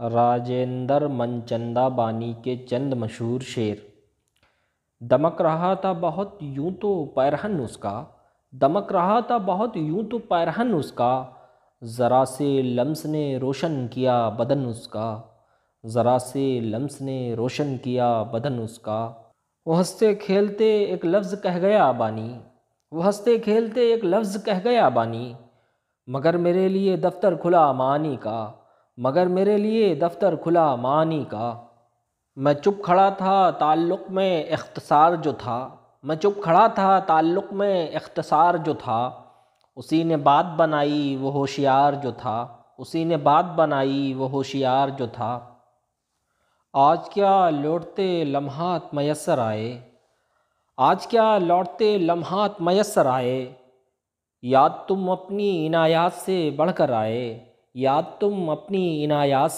राजेंद्र मनचंदा बानी के चंद मशहूर शेर दमक रहा था बहुत यूं तो पैरहन उसका दमक रहा था बहुत यूं तो पैरहन उसका ज़रा से लम्स ने रोशन किया बदन उसका ज़रा से लम्स ने रोशन किया बदन उसका वो हंसते खेलते एक लफ्ज़ कह गया बानी वो हंसते खेलते एक लफ्ज़ कह गया बानी मगर मेरे लिए दफ्तर खुला मानी का मगर मेरे लिए दफ्तर खुला मानी का मैं चुप खड़ा था ताल्लुक़ में अख्तसार जो था मैं चुप खड़ा था ताल्लुक़ में अख्तसार जो था उसी ने बात बनाई वो होशियार जो था उसी ने बात बनाई वो होशियार जो था आज क्या लौटते लम्हात मैसर आए आज क्या लौटते लम्हात मैसर आए याद तुम अपनी इनायात से बढ़कर आए या तुम अपनी इनायात